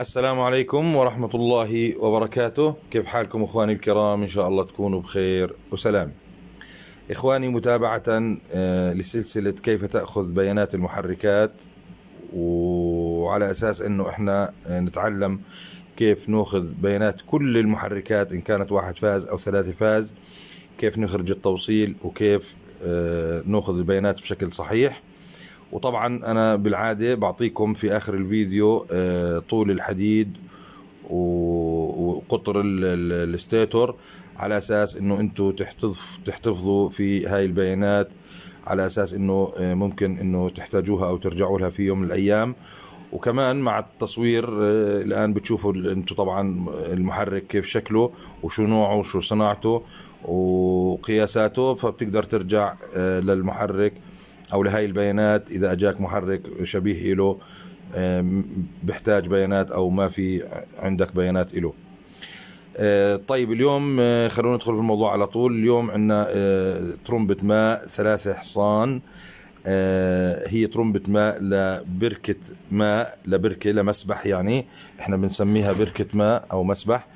السلام عليكم ورحمة الله وبركاته كيف حالكم إخواني الكرام إن شاء الله تكونوا بخير وسلام إخواني متابعة آه، لسلسلة كيف تأخذ بيانات المحركات وعلى أساس أنه إحنا آه، نتعلم كيف نأخذ بيانات كل المحركات إن كانت واحد فاز أو ثلاثة فاز كيف نخرج التوصيل وكيف آه، نأخذ البيانات بشكل صحيح وطبعا انا بالعاده بعطيكم في اخر الفيديو آه، طول الحديد وقطر الستيتور على اساس انه انتم تحتفظوا في هاي البيانات على اساس انه آه، ممكن انه تحتاجوها او ترجعوا لها في يوم من الايام وكمان مع التصوير آه، الان بتشوفوا انتم طبعا المحرك كيف شكله وشو نوعه وشو صناعته وقياساته فبتقدر ترجع للمحرك او لهي البيانات اذا اجاك محرك شبيه له بحتاج بيانات او ما في عندك بيانات له آه، طيب اليوم آه، خلونا ندخل في الموضوع على طول اليوم عندنا آه، ترمبة ماء ثلاثة حصان هي ترمبة ماء لبركة ماء لبركة لمسبح يعني احنا بنسميها بركة ماء او مسبح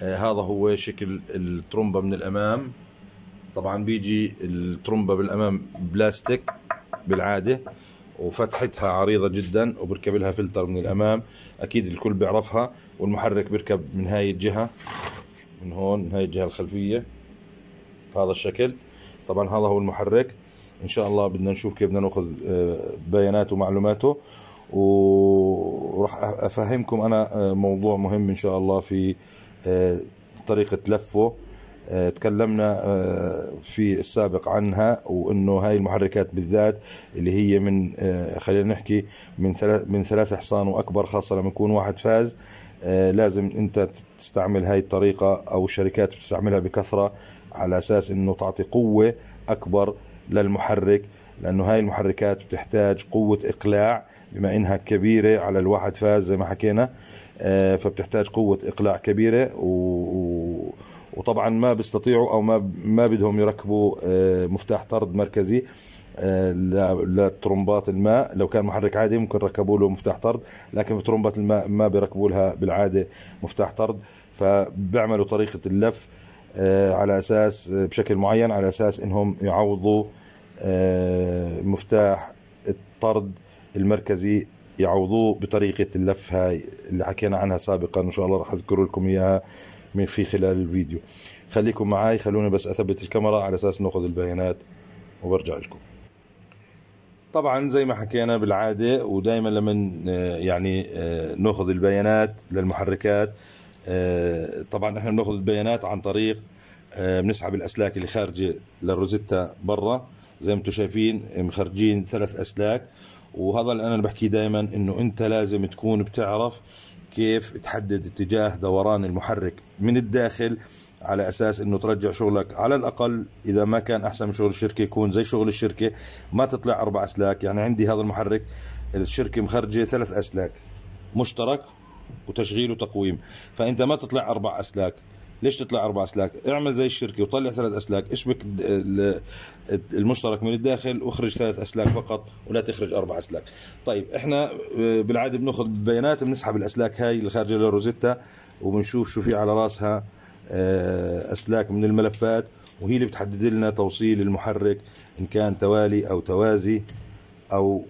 هذا هو شكل الترمبة من الامام طبعا بيجي الترمبة بالامام بلاستيك بالعادة وفتحتها عريضة جدا وبركب لها فلتر من الأمام أكيد الكل بيعرفها والمحرك بيركب من هاي الجهة من هون من هاي الجهة الخلفية بهذا الشكل طبعا هذا هو المحرك ان شاء الله بدنا نشوف كيف بدنا ناخذ آه، بياناته ومعلوماته وراح افهمكم انا آه، موضوع مهم ان شاء الله في آه، طريقه لفه آه، تكلمنا آه، في السابق عنها وانه هاي المحركات بالذات اللي هي من آه، خلينا نحكي من ثلاث من ثلاث حصان واكبر خاصه لما يكون واحد فاز لازم انت تستعمل هاي الطريقه او الشركات بتستعملها بكثره على اساس انه تعطي قوه اكبر للمحرك لانه هاي المحركات بتحتاج قوه اقلاع بما انها كبيره على الواحد فاز زي ما حكينا فبتحتاج قوه اقلاع كبيره و وطبعا ما بيستطيعوا او ما ما بدهم يركبوا آه، مفتاح طرد مركزي آه، لترمبات الماء لو كان محرك عادي ممكن ركبوا له مفتاح طرد لكن في ترمبات الماء ما بيركبوا لها بالعاده مفتاح طرد فبيعملوا طريقه اللف آه، على اساس بشكل معين على اساس انهم يعوضوا مفتاح الطرد المركزي يعوضوه بطريقه اللف هاي اللي حكينا عنها سابقا ان شاء الله راح اذكر لكم اياها من في خلال الفيديو خليكم معاي خلوني بس اثبت الكاميرا على اساس ناخذ البيانات وبرجع لكم طبعا زي ما حكينا بالعاده ودائما لما آه، يعني آه، ناخذ البيانات للمحركات آه، طبعا احنا بناخذ البيانات عن طريق بنسحب الاسلاك اللي خارجه للروزيتا برا زي ما انتم شايفين مخرجين ثلاث اسلاك وهذا اللي انا بحكيه دائما انه انت لازم تكون بتعرف كيف تحدد اتجاه دوران المحرك من الداخل على اساس انه ترجع شغلك على الاقل اذا ما كان احسن من شغل الشركه يكون زي شغل الشركه ما تطلع اربع اسلاك يعني عندي هذا المحرك الشركه مخرجه ثلاث اسلاك مشترك وتشغيل وتقويم فانت ما تطلع اربع اسلاك ليش تطلع اربع اسلاك اعمل زي الشركه وطلع ثلاث اسلاك اشبك المشترك من الداخل واخرج ثلاث اسلاك فقط ولا تخرج اربع اسلاك طيب احنا آه، بالعاده بناخذ بيانات بنسحب الاسلاك هاي خارجه للروزيتا وبنشوف شو في على راسها آه، اسلاك من الملفات وهي اللي بتحدد لنا توصيل المحرك ان كان توالي او توازي او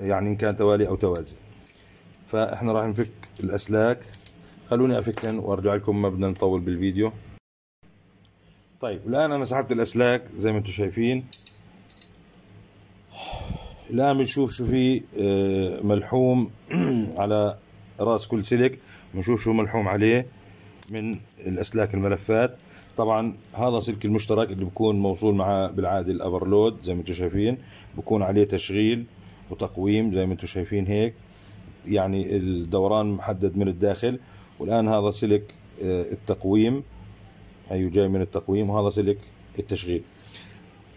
يعني ان كان توالي او توازي فاحنا راح نفك الاسلاك خلوني افكهن وارجع لكم ما بدنا نطول بالفيديو طيب الان انا سحبت الاسلاك زي ما انتم شايفين الان بنشوف شو في آه، ملحوم على راس كل سلك بنشوف شو ملحوم عليه من الاسلاك الملفات طبعا هذا سلك المشترك اللي بكون موصول معه بالعاده الاوفرلود زي ما انتم شايفين بكون عليه تشغيل وتقويم زي ما انتم شايفين هيك يعني الدوران محدد من الداخل والآن هذا سلك آه، التقويم أي جاي من التقويم وهذا سلك التشغيل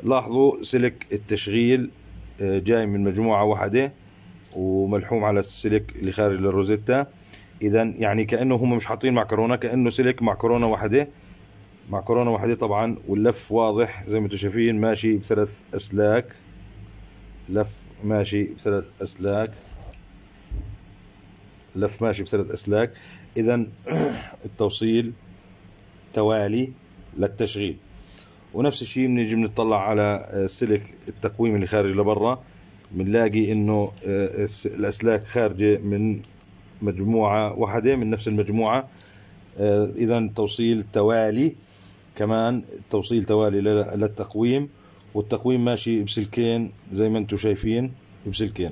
لاحظوا سلك التشغيل آه، جاي من مجموعة واحدة وملحوم على السلك اللي خارج للروزيتا إذا يعني كأنه هم مش حاطين معكرونة كأنه سلك معكرونة واحدة معكرونة واحدة طبعا واللف واضح زي ما انتم شايفين ماشي بثلاث أسلاك لف ماشي بثلاث أسلاك لف ماشي بثلاث أسلاك إذا التوصيل توالي للتشغيل ونفس الشيء بنيجي بنطلع على آه، سلك التقويم اللي خارج لبرا بنلاقي انه آه، الاسلاك خارجه من مجموعه واحده من نفس المجموعه آه، اذا توصيل توالي كمان توصيل توالي للتقويم والتقويم ماشي بسلكين زي ما انتم شايفين بسلكين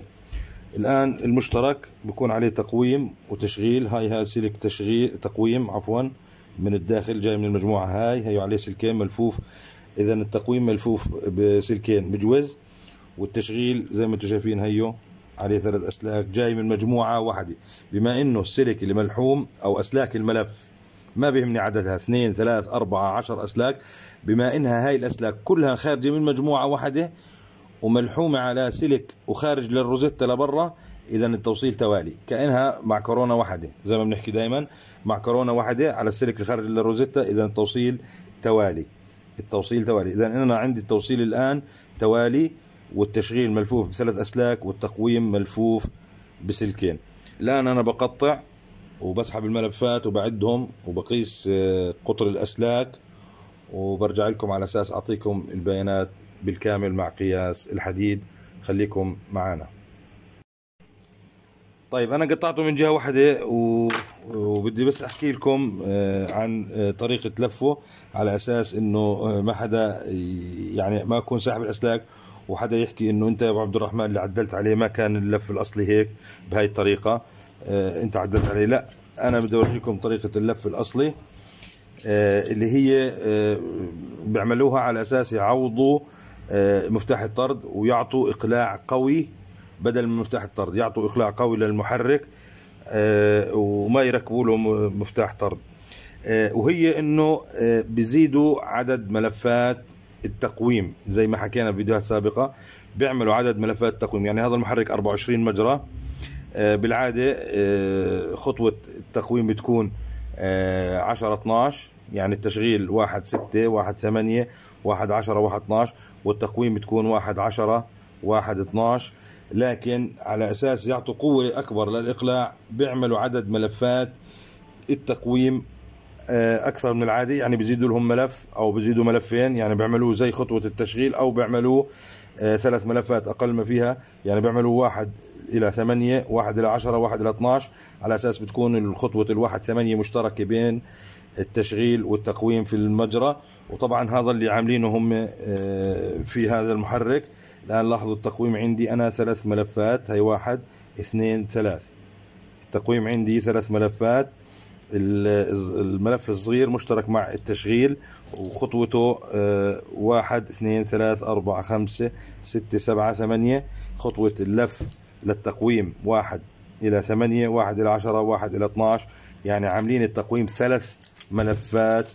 الآن المشترك بكون عليه تقويم وتشغيل هاي هاي سلك تشغيل تقويم عفوا من الداخل جاي من المجموعة هاي هي عليه سلكين ملفوف إذا التقويم ملفوف بسلكين مجوز والتشغيل زي ما انتم شايفين هيو عليه ثلاث أسلاك جاي من مجموعة واحدة بما إنه السلك اللي ملحوم أو أسلاك الملف ما بيهمني عددها اثنين ثلاث أربعة عشر أسلاك بما إنها هاي الأسلاك كلها خارجة من مجموعة واحدة وملحومة على سلك وخارج للروزيتا لبرا اذا التوصيل توالي كانها معكرونه واحده زي ما بنحكي دائما معكرونه واحده على السلك اللي خارج للروزيتا اذا التوصيل توالي التوصيل توالي اذا انا عندي التوصيل الان توالي والتشغيل ملفوف بثلاث اسلاك والتقويم ملفوف بسلكين الان انا بقطع وبسحب الملفات وبعدهم وبقيس آه، قطر الاسلاك وبرجع لكم على اساس اعطيكم البيانات بالكامل مع قياس الحديد خليكم معنا طيب انا قطعته من جهه واحده و... وبدي بس احكي لكم آه، عن آه، طريقه لفه على اساس انه آه، ما حدا يعني ما اكون ساحب الاسلاك وحدا يحكي انه انت يا ابو عبد الرحمن اللي عدلت عليه ما كان اللف الاصلي هيك بهاي الطريقه انت عدلت عليه لا انا بدي اورجيكم طريقه اللف الاصلي اللي هي بيعملوها على اساس يعوضوا آه، مفتاح الطرد ويعطوا اقلاع قوي بدل من مفتاح الطرد يعطوا اقلاع قوي للمحرك آه، وما يركبوا له مفتاح طرد آه، وهي انه بيزيدوا عدد ملفات التقويم زي ما حكينا في فيديوهات سابقه بيعملوا عدد ملفات التقويم يعني هذا المحرك 24 مجرى بالعاده خطوه التقويم بتكون 10 12 يعني التشغيل 1 6 1 8 1 10 1 12 والتقويم بتكون واحد عشرة واحد 12 لكن على أساس يعطوا قوة أكبر للإقلاع بيعملوا عدد ملفات التقويم آه، أكثر من العادي يعني بيزيدوا لهم ملف أو بيزيدوا ملفين يعني بيعملوه زي خطوة التشغيل أو بيعملوه آه، ثلاث ملفات أقل ما فيها يعني بيعملوا واحد إلى ثمانية واحد إلى عشرة واحد إلى 12 على أساس بتكون الخطوة الواحد ثمانية مشتركة بين التشغيل والتقويم في المجرى وطبعا هذا اللي عاملينه هم آه، في هذا المحرك الآن لاحظوا التقويم عندي أنا ثلاث ملفات هي واحد اثنين ثلاث التقويم عندي ثلاث ملفات الملف الصغير مشترك مع التشغيل وخطوته آه، واحد اثنين ثلاث أربعة خمسة ستة سبعة ثمانية خطوة اللف للتقويم واحد إلى ثمانية واحد إلى عشرة واحد إلى 12 يعني عاملين التقويم ثلاث ملفات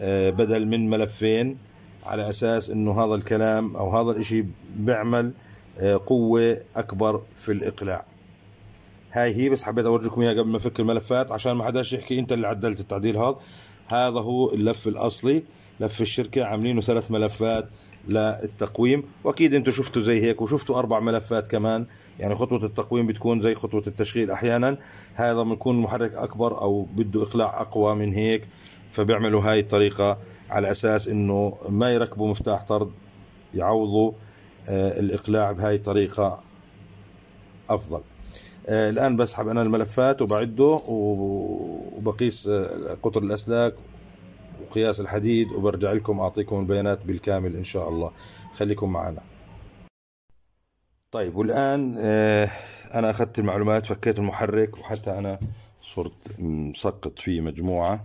آه، بدل من ملفين على أساس أنه هذا الكلام أو هذا الإشي بيعمل آه، قوة أكبر في الإقلاع هاي هي بس حبيت أورجيكم إياها قبل ما أفك الملفات عشان ما حداش يحكي أنت اللي عدلت التعديل هذا هذا هو اللف الأصلي لف الشركة عاملينه ثلاث ملفات للتقويم واكيد انتم شفتوا زي هيك وشفتوا اربع ملفات كمان يعني خطوه التقويم بتكون زي خطوه التشغيل احيانا هذا بيكون محرك اكبر او بده اقلاع اقوى من هيك فبيعملوا هاي الطريقه على اساس انه ما يركبوا مفتاح طرد يعوضوا آه الاقلاع بهاي الطريقه افضل آه الان بسحب انا الملفات وبعده وبقيس آه قطر الاسلاك قياس الحديد وبرجع لكم أعطيكم البيانات بالكامل إن شاء الله خليكم معنا طيب والآن آه، أنا أخذت المعلومات فكيت المحرك وحتى أنا صرت مسقط فيه مجموعة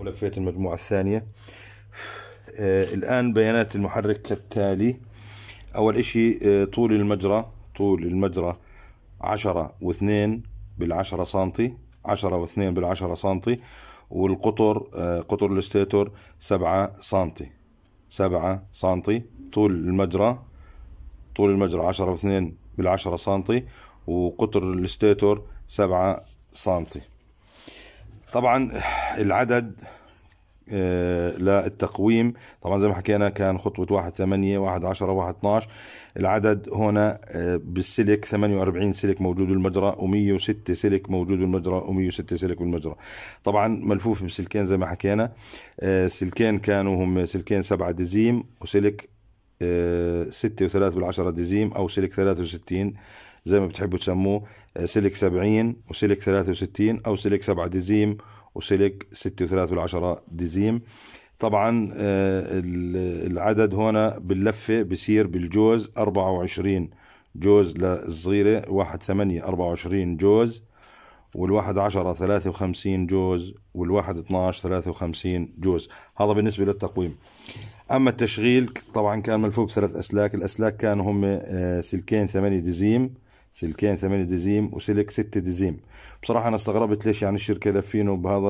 ولفيت المجموعة الثانية آه، الآن بيانات المحرك كالتالي أول شيء آه، طول المجرى طول المجرى عشرة بال بالعشرة سنتي 10 بال10 سنتي والقطر آه، قطر الستيتور سبعة سنتي 7 سم طول المجرى طول المجرى و2 بال10 سنتي وقطر الستيتور سبعة سنتي طبعا العدد آه، للتقويم طبعا زي ما حكينا كان خطوة 1 8 1 10 1 12 العدد هنا آه، بالسلك 48 سلك موجود بالمجرى و106 سلك موجود بالمجرى و106 سلك بالمجرى طبعا ملفوف بسلكين زي ما حكينا آه، سلكين كانوا هم سلكين 7 دزيم وسلك 6 و3 بالعشرة دزيم او سلك 63 زي ما بتحبوا تسموه سلك 70 وسلك 63 او سلك 7 دزيم وسلك 6.3 ديزيم طبعا آه، العدد هنا باللفة بصير بالجوز 24 جوز للصغيرة واحد ثمانية أربعة وعشرين جوز والواحد عشرة ثلاثة وخمسين جوز والواحد اتناش ثلاثة وخمسين جوز هذا بالنسبة للتقويم أما التشغيل طبعا كان ملفوف بثلاث أسلاك الأسلاك كانوا هم آه، سلكين ثمانية ديزيم سلكين 8 دزيم وسلك 6 دزيم بصراحه انا استغربت ليش يعني الشركه لفينه بهذا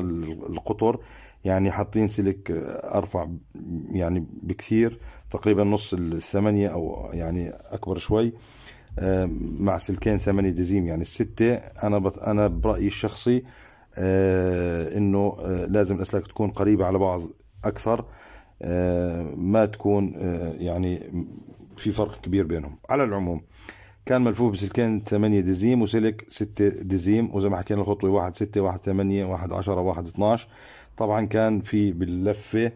القطر يعني حاطين سلك ارفع يعني بكثير تقريبا نص الثمانية او يعني اكبر شوي آه، مع سلكين 8 دزيم يعني الستة انا انا برايي الشخصي آه، انه آه، لازم الاسلاك تكون قريبة على بعض اكثر ما تكون يعني في فرق كبير بينهم على العموم كان ملفوف بسلكين 8 دزيم وسلك 6 دزيم وزي ما حكينا الخطوة 1 6 1 8 1 10 1 12 طبعا كان في باللفة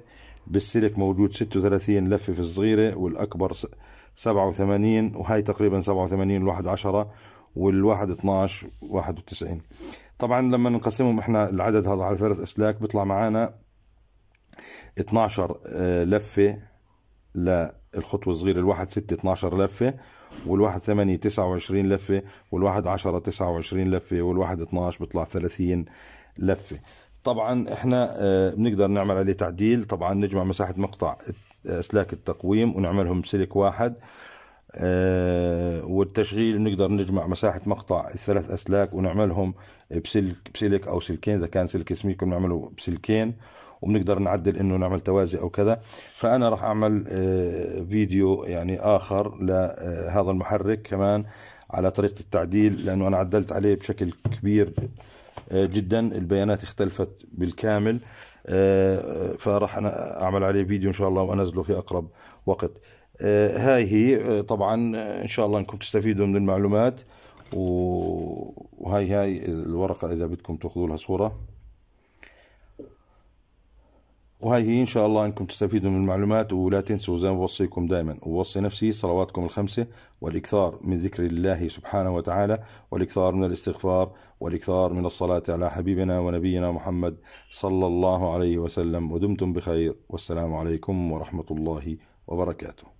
بالسلك موجود 36 لفة في الصغيرة والأكبر 87 وهي تقريبا 87 1 10 والواحد 12 91 طبعا لما نقسمهم احنا العدد هذا على ثلاث اسلاك بيطلع معانا 12 آه، لفة للخطوة الصغيرة الواحد 6 12 لفة والواحد 8 29 لفة والواحد 10 29 لفة والواحد 12 بيطلع 30 لفة طبعا احنا آه، بنقدر نعمل عليه تعديل طبعا نجمع مساحة مقطع اسلاك التقويم ونعملهم سلك واحد آه، والتشغيل بنقدر نجمع مساحة مقطع الثلاث أسلاك ونعملهم بسلك بسلك أو سلكين إذا كان سلك سميك بنعمله بسلكين وبنقدر نعدل انه نعمل توازي او كذا فانا راح اعمل آه، فيديو يعني اخر لهذا المحرك كمان على طريقه التعديل لانه انا عدلت عليه بشكل كبير آه، جدا البيانات اختلفت بالكامل آه، فراح انا اعمل عليه فيديو ان شاء الله وانزله في اقرب وقت هاي هي طبعا ان شاء الله انكم تستفيدوا من المعلومات وهاي هاي الورقه اذا بدكم تاخذوا لها صوره وهاي هي إن شاء الله أنكم تستفيدوا من المعلومات ولا تنسوا زي ما بوصيكم دائما ووصي نفسي صلواتكم الخمسة والإكثار من ذكر الله سبحانه وتعالى والإكثار من الاستغفار والإكثار من الصلاة على حبيبنا ونبينا محمد صلى الله عليه وسلم ودمتم بخير والسلام عليكم ورحمة الله وبركاته